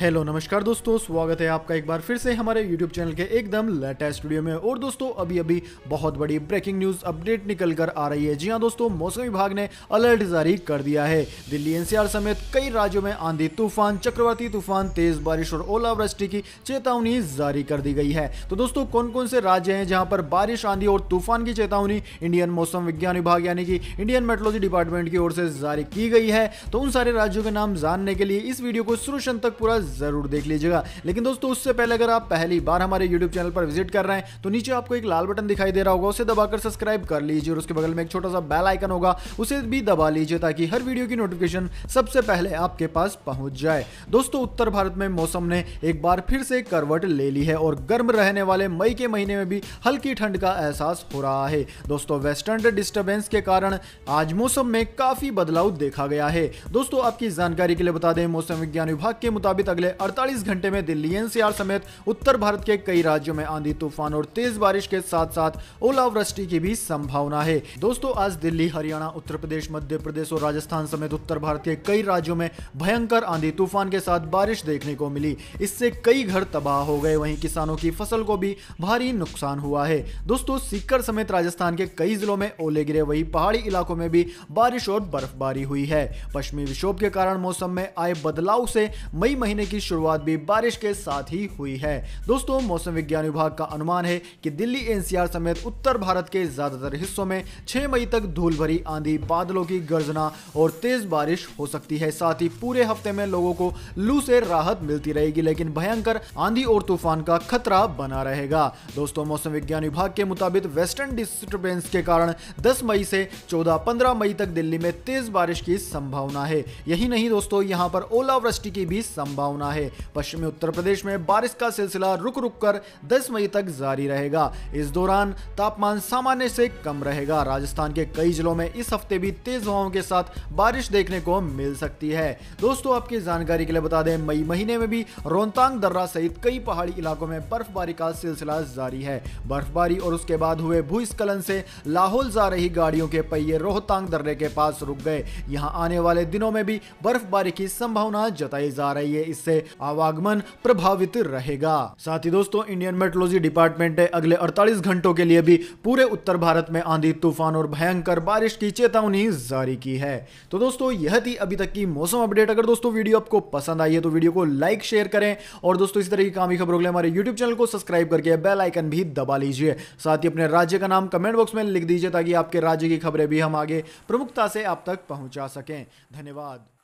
hello नमस्कार दोस्तों स्वागत है आपका एक बार फिर से हमारे यूट्यूब चैनल के एकदम लेटेस्ट स्टूडियो में और दोस्तों अभी अभी बहुत बड़ी ब्रेकिंग न्यूज अपडेट निकल कर आ रही है जी हाँ दोस्तों मौसम विभाग ने अलर्ट जारी कर दिया है दिल्ली एनसीआर समेत कई राज्यों में आंधी तूफान चक्रवाती तूफान तेज बारिश और ओलावृष्टि की चेतावनी जारी कर दी गई है तो दोस्तों कौन कौन से राज्य हैं जहाँ पर बारिश आंधी और तूफान की चेतावनी इंडियन मौसम विज्ञान विभाग यानी कि इंडियन मेट्रोलॉजी डिपार्टमेंट की ओर से जारी की गई है तो उन सारे राज्यों के नाम जानने के लिए इस वीडियो को शुरू तक पूरा ज़रूर देख लीजिएगा लेकिन दोस्तों उससे पहले अगर आप पहली बार हमारे यूट्यूब चैनल पर विजिट कर रहे हैं तो नीचे आपको एक लाल बटन दिखाई दे रहा होगा उसे दबाकर सब्सक्राइब कर लीजिए और उसके बगल में एक छोटा सा बेल आइकन होगा उसे भी दबा लीजिए ताकि हर वीडियो की नोटिफिकेशन सबसे पहले आपके पास पहुंच जाए दोस्तों उत्तर भारत में मौसम ने एक बार फिर से करवट ले ली है और गर्म रहने वाले मई के महीने में भी हल्की ठंड का एहसास हो रहा है दोस्तों वेस्टर्न डिस्टर्बेंस के कारण आज मौसम में काफी बदलाव देखा गया है दोस्तों आपकी जानकारी के लिए बता दें मौसम विज्ञान विभाग के मुताबिक अगले 48 घंटे में दिल्ली एनसीआर समेत उत्तर भारत के कई राज्यों में आंधी तूफान और तेज बारिश के साथ साथ ओलावृष्टि की भी संभावना है दोस्तों आज दिल्ली हरियाणा उत्तर प्रदेश मध्य प्रदेश और राजस्थान समेत उत्तर भारत के कई राज्यों में भयंकर आंधी तूफान के साथ बारिश देखने को मिली इससे कई घर तबाह हो गए वहीं किसानों की फसल को भी भारी नुकसान हुआ है दोस्तों सीकर समेत राजस्थान के कई जिलों में ओले गिरे वही पहाड़ी इलाकों में भी बारिश और बर्फबारी हुई है पश्चिमी विक्षोभ के कारण मौसम में आए बदलाव से मई महीने महीने की शुरुआत भी बारिश के साथ ही हुई है दोस्तों मौसम विज्ञान विभाग का अनुमान है कि दिल्ली एनसीआर समेत उत्तर भारत के ज्यादातर हिस्सों में 6 मई तक धूल भरी आंधी बादलों की गर्जना और तेज बारिश हो सकती है साथ ही पूरे हफ्ते में लोगों को लू से राहत मिलती रहेगी लेकिन भयंकर आंधी और तूफान का खतरा बना रहेगा दोस्तों मौसम विज्ञान विभाग के मुताबिक वेस्टर्न डिस्टर्बेंस के कारण दस मई से चौदह पंद्रह मई तक दिल्ली में तेज बारिश की संभावना है यही नहीं दोस्तों यहाँ पर ओलावृष्टि की भी संभावना संभावना है पश्चिमी उत्तर प्रदेश में बारिश का सिलसिला रुक रुक कर दस मई तक जारी रहेगा इस दौरान तापमान सामान्य से कम रहेगा राजस्थान के कई जिलों में इस हफ्ते भी तेज हवाओं के साथ बारिश देखने को मिल सकती है दोस्तों आपकी जानकारी के लिए बता दें मई महीने में भी रोहतांग दर्रा सहित कई पहाड़ी इलाकों में बर्फबारी का सिलसिला जारी है बर्फबारी और उसके बाद हुए भूस्खलन से लाहौल जा रही गाड़ियों के पहिए रोहतांग दर्रे के पास रुक गए यहाँ आने वाले दिनों में भी बर्फबारी की संभावना जताई जा रही है इस से आवागमन प्रभावित रहेगा साथ ही दोस्तों इंडियन मेट्रोलॉजी डिपार्टमेंट ने अगले 48 घंटों के लिए भी पूरे उत्तर भारत में आंधी तूफान और भयंकर बारिश की चेतावनी जारी की है तो दोस्तों यह थी अभी तक की मौसम अपडेट अगर दोस्तों वीडियो आपको पसंद आई है तो वीडियो को लाइक शेयर करें और दोस्तों इस तरह की कामी खबरों के लिए हमारे यूट्यूब चैनल को सब्सक्राइब करके बेल आइकन भी दबा लीजिए साथ ही अपने राज्य का नाम कमेंट बॉक्स में लिख दीजिए ताकि आपके राज्य की खबरें भी हम आगे प्रमुखता से आप तक पहुंचा सकें धन्यवाद